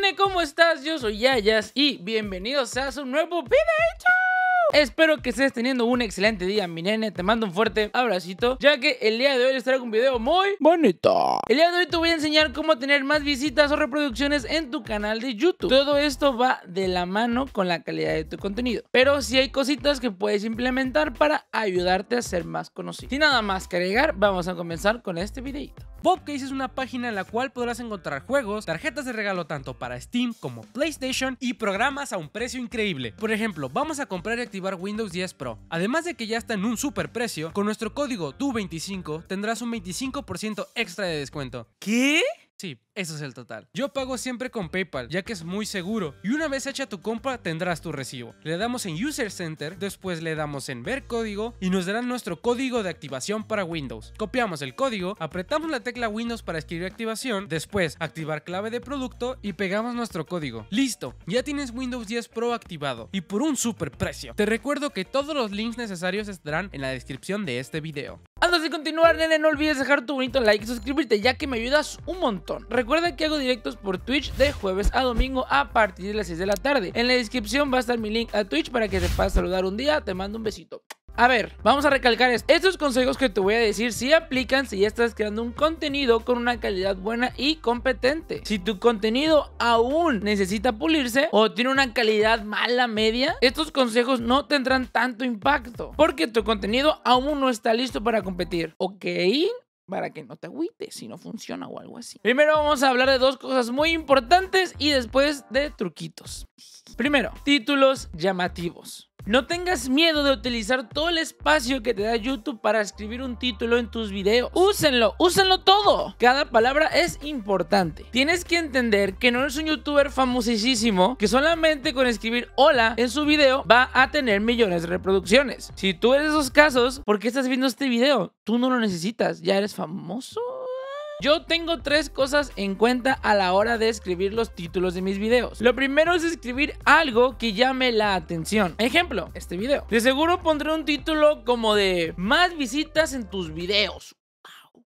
nene, ¿cómo estás? Yo soy Yayas y bienvenidos a un nuevo video. Espero que estés teniendo un excelente día, mi nene. Te mando un fuerte abracito, ya que el día de hoy les traigo un video muy bonito. El día de hoy te voy a enseñar cómo tener más visitas o reproducciones en tu canal de YouTube. Todo esto va de la mano con la calidad de tu contenido, pero si sí hay cositas que puedes implementar para ayudarte a ser más conocido. Sin nada más que agregar, vamos a comenzar con este videito. Popcase es una página en la cual podrás encontrar juegos, tarjetas de regalo tanto para Steam como PlayStation y programas a un precio increíble. Por ejemplo, vamos a comprar y activar Windows 10 Pro. Además de que ya está en un super precio, con nuestro código DU25 tendrás un 25% extra de descuento. ¿Qué? Sí, eso es el total. Yo pago siempre con PayPal, ya que es muy seguro. Y una vez hecha tu compra, tendrás tu recibo. Le damos en User Center, después le damos en Ver código y nos darán nuestro código de activación para Windows. Copiamos el código, apretamos la tecla Windows para escribir activación, después activar clave de producto y pegamos nuestro código. Listo, ya tienes Windows 10 Pro activado y por un super precio. Te recuerdo que todos los links necesarios estarán en la descripción de este video de continuar, nene, no olvides dejar tu bonito like y suscribirte, ya que me ayudas un montón. Recuerda que hago directos por Twitch de jueves a domingo a partir de las 6 de la tarde. En la descripción va a estar mi link a Twitch para que te puedas saludar un día. Te mando un besito. A ver, vamos a recalcar Estos consejos que te voy a decir si aplican si ya estás creando un contenido con una calidad buena y competente. Si tu contenido aún necesita pulirse o tiene una calidad mala media, estos consejos no tendrán tanto impacto porque tu contenido aún no está listo para competir. ¿Ok? para que no te agüites si no funciona o algo así. Primero vamos a hablar de dos cosas muy importantes y después de truquitos. Primero, títulos llamativos. No tengas miedo de utilizar todo el espacio que te da YouTube para escribir un título en tus videos. Úsenlo, úsenlo todo. Cada palabra es importante. Tienes que entender que no eres un youtuber famosísimo que solamente con escribir hola en su video va a tener millones de reproducciones. Si tú eres esos casos, ¿por qué estás viendo este video? Tú no lo necesitas, ya eres famoso. Yo tengo tres cosas en cuenta a la hora de escribir los títulos de mis videos. Lo primero es escribir algo que llame la atención. Ejemplo, este video. De seguro pondré un título como de más visitas en tus videos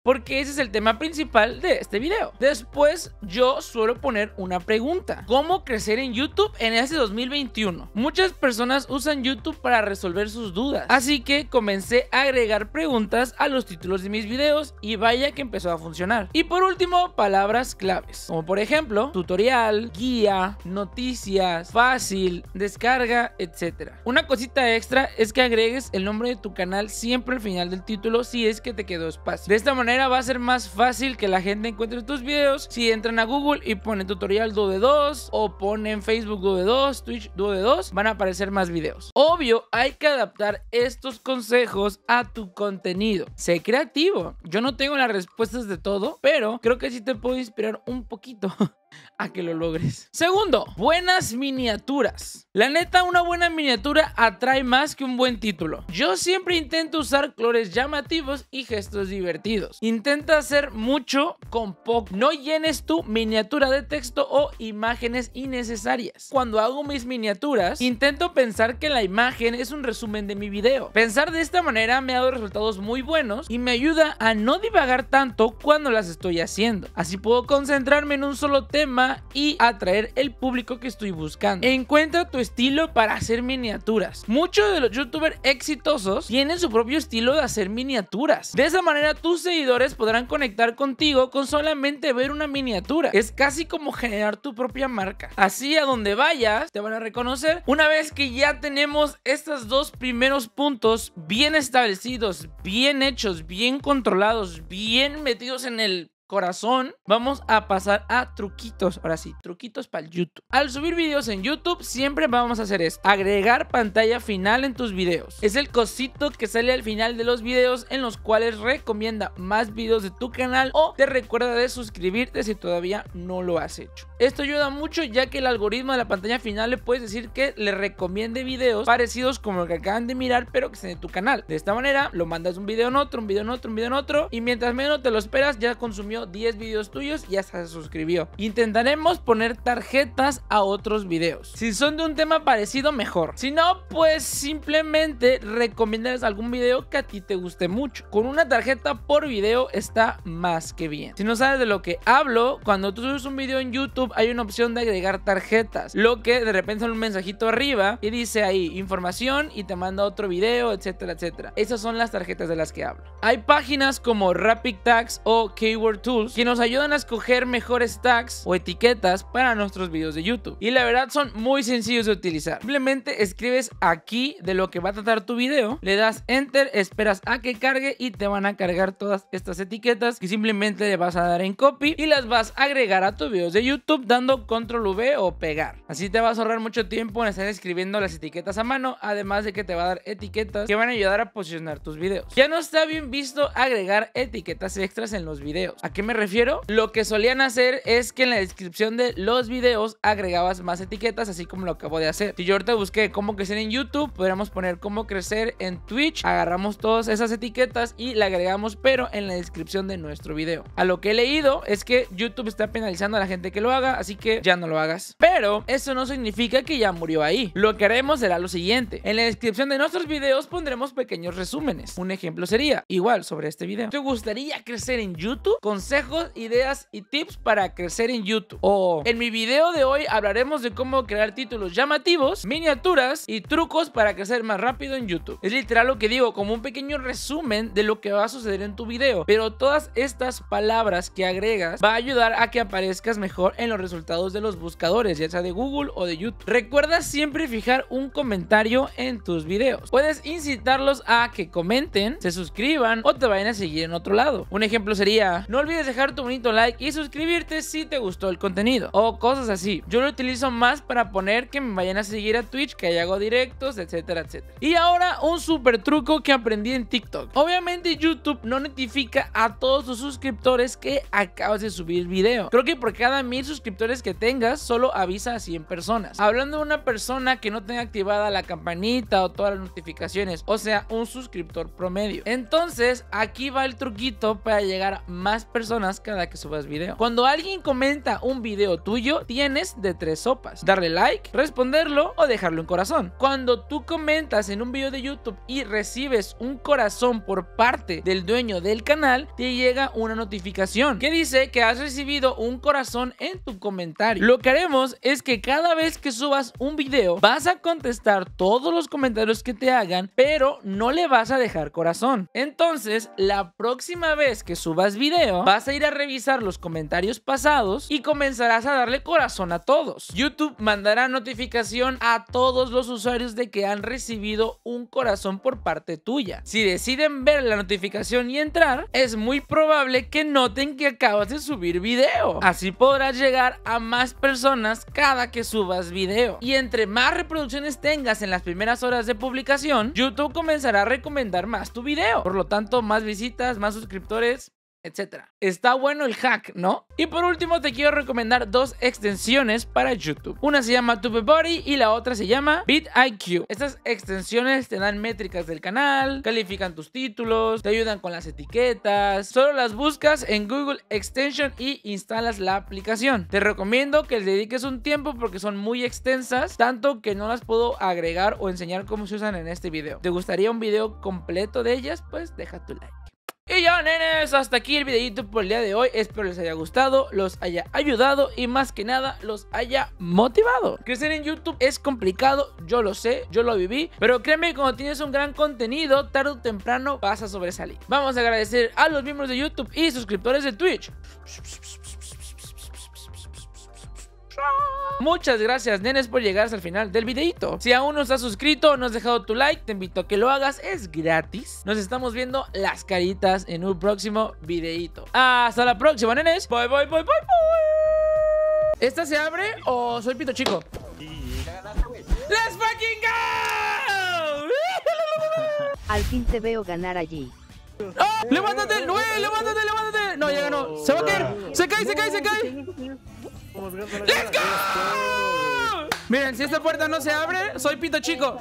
porque ese es el tema principal de este video. Después yo suelo poner una pregunta. ¿Cómo crecer en YouTube en ese 2021? Muchas personas usan YouTube para resolver sus dudas. Así que comencé a agregar preguntas a los títulos de mis videos y vaya que empezó a funcionar. Y por último, palabras claves. Como por ejemplo, tutorial, guía, noticias, fácil, descarga, etc. Una cosita extra es que agregues el nombre de tu canal siempre al final del título si es que te quedó espacio. De esta manera va a ser más fácil que la gente encuentre tus videos si entran a Google y ponen tutorial 2 de 2 o ponen Facebook Duo de 2, Twitch Duo de 2, van a aparecer más videos. Obvio, hay que adaptar estos consejos a tu contenido. Sé creativo. Yo no tengo las respuestas de todo, pero creo que sí te puedo inspirar un poquito. a que lo logres. Segundo, buenas miniaturas. La neta, una buena miniatura atrae más que un buen título. Yo siempre intento usar colores llamativos y gestos divertidos. Intenta hacer mucho con poco. No llenes tu miniatura de texto o imágenes innecesarias. Cuando hago mis miniaturas, intento pensar que la imagen es un resumen de mi video. Pensar de esta manera me ha dado resultados muy buenos y me ayuda a no divagar tanto cuando las estoy haciendo. Así puedo concentrarme en un solo tema y atraer el público que estoy buscando. Encuentra tu estilo para hacer miniaturas. Muchos de los youtubers exitosos tienen su propio estilo de hacer miniaturas. De esa manera tus seguidores podrán conectar contigo con solamente ver una miniatura. Es casi como generar tu propia marca. Así a donde vayas te van a reconocer. Una vez que ya tenemos estos dos primeros puntos bien establecidos, bien hechos, bien controlados, bien metidos en el corazón, vamos a pasar a truquitos. Ahora sí, truquitos para el YouTube. Al subir videos en YouTube, siempre vamos a hacer es agregar pantalla final en tus videos. Es el cosito que sale al final de los videos en los cuales recomienda más videos de tu canal o te recuerda de suscribirte si todavía no lo has hecho. Esto ayuda mucho ya que el algoritmo de la pantalla final le puedes decir que le recomiende videos parecidos como el que acaban de mirar pero que estén en tu canal. De esta manera lo mandas un video en otro, un video en otro, un video en otro y mientras menos te lo esperas ya consumió 10 videos tuyos y hasta se suscribió. Intentaremos poner tarjetas a otros videos. Si son de un tema parecido mejor. Si no pues simplemente recomiendas algún video que a ti te guste mucho. Con una tarjeta por video está más que bien. Si no sabes de lo que hablo, cuando tú subes un video en YouTube hay una opción de agregar tarjetas, lo que de repente sale un mensajito arriba y dice ahí información y te manda otro video, etcétera, etcétera. Esas son las tarjetas de las que hablo. Hay páginas como Rapid Tags o Keyword Tools que nos ayudan a escoger mejores tags o etiquetas para nuestros videos de YouTube. Y la verdad son muy sencillos de utilizar. Simplemente escribes aquí de lo que va a tratar tu video, le das enter, esperas a que cargue y te van a cargar todas estas etiquetas que simplemente le vas a dar en copy y las vas a agregar a tus videos de YouTube dando control V o pegar. Así te vas a ahorrar mucho tiempo en estar escribiendo las etiquetas a mano, además de que te va a dar etiquetas que van a ayudar a posicionar tus videos. Ya no está bien visto agregar etiquetas extras en los videos. ¿A qué me refiero? Lo que solían hacer es que en la descripción de los videos agregabas más etiquetas, así como lo acabo de hacer. Si yo ahorita busqué cómo crecer en YouTube, podríamos poner cómo crecer en Twitch, agarramos todas esas etiquetas y la agregamos, pero en la descripción de nuestro video. A lo que he leído es que YouTube está penalizando a la gente que lo haga así que ya no lo hagas. Pero eso no significa que ya murió ahí. Lo que haremos será lo siguiente. En la descripción de nuestros videos pondremos pequeños resúmenes. Un ejemplo sería, igual sobre este video. ¿Te gustaría crecer en YouTube? Consejos, ideas y tips para crecer en YouTube. O en mi video de hoy hablaremos de cómo crear títulos llamativos, miniaturas y trucos para crecer más rápido en YouTube. Es literal lo que digo, como un pequeño resumen de lo que va a suceder en tu video. Pero todas estas palabras que agregas va a ayudar a que aparezcas mejor en los resultados de los buscadores, ya sea de Google o de YouTube. Recuerda siempre fijar un comentario en tus videos. Puedes incitarlos a que comenten, se suscriban o te vayan a seguir en otro lado. Un ejemplo sería, no olvides dejar tu bonito like y suscribirte si te gustó el contenido o cosas así. Yo lo utilizo más para poner que me vayan a seguir a Twitch, que ahí hago directos, etcétera, etcétera. Y ahora un super truco que aprendí en TikTok. Obviamente YouTube no notifica a todos sus suscriptores que acabas de subir video. Creo que por cada mil suscriptores suscriptores que tengas, solo avisa a 100 personas. Hablando de una persona que no tenga activada la campanita o todas las notificaciones, o sea, un suscriptor promedio. Entonces, aquí va el truquito para llegar a más personas cada que subas video. Cuando alguien comenta un video tuyo, tienes de tres sopas. Darle like, responderlo o dejarlo en corazón. Cuando tú comentas en un video de YouTube y recibes un corazón por parte del dueño del canal, te llega una notificación que dice que has recibido un corazón en tu comentario. Lo que haremos es que cada vez que subas un video, vas a contestar todos los comentarios que te hagan, pero no le vas a dejar corazón. Entonces, la próxima vez que subas video, vas a ir a revisar los comentarios pasados y comenzarás a darle corazón a todos. YouTube mandará notificación a todos los usuarios de que han recibido un corazón por parte tuya. Si deciden ver la notificación y entrar, es muy probable que noten que acabas de subir video. Así podrás llegar a más personas cada que subas video. Y entre más reproducciones tengas en las primeras horas de publicación, YouTube comenzará a recomendar más tu video. Por lo tanto, más visitas, más suscriptores, etcétera. Está bueno el hack, ¿no? Y por último te quiero recomendar dos extensiones para YouTube. Una se llama TubeBuddy y la otra se llama BitIQ. Estas extensiones te dan métricas del canal, califican tus títulos, te ayudan con las etiquetas. Solo las buscas en Google Extension y instalas la aplicación. Te recomiendo que les dediques un tiempo porque son muy extensas, tanto que no las puedo agregar o enseñar cómo se usan en este video. ¿Te gustaría un video completo de ellas? Pues deja tu like. Y ya nenes, hasta aquí el YouTube por el día de hoy, espero les haya gustado, los haya ayudado y más que nada los haya motivado. Crecer en YouTube es complicado, yo lo sé, yo lo viví, pero créeme cuando tienes un gran contenido, tarde o temprano vas a sobresalir. Vamos a agradecer a los miembros de YouTube y suscriptores de Twitch. Muchas gracias, nenes, por llegar hasta el final del videito. Si aún no estás suscrito, no has dejado tu like, te invito a que lo hagas, es gratis. Nos estamos viendo las caritas en un próximo videito. Hasta la próxima, nenes. Bye, bye, bye, bye, bye. ¿Esta se abre o soy pito chico? ¡Let's fucking go! Al fin te veo ganar allí. ¡Oh! ¡Levántate! ¡Levántate! ¡Levántate! No, ya ganó. Se va a caer. Se cae, se cae, se cae. ¡Let's go! Miren, si esta puerta no se abre, soy pito chico.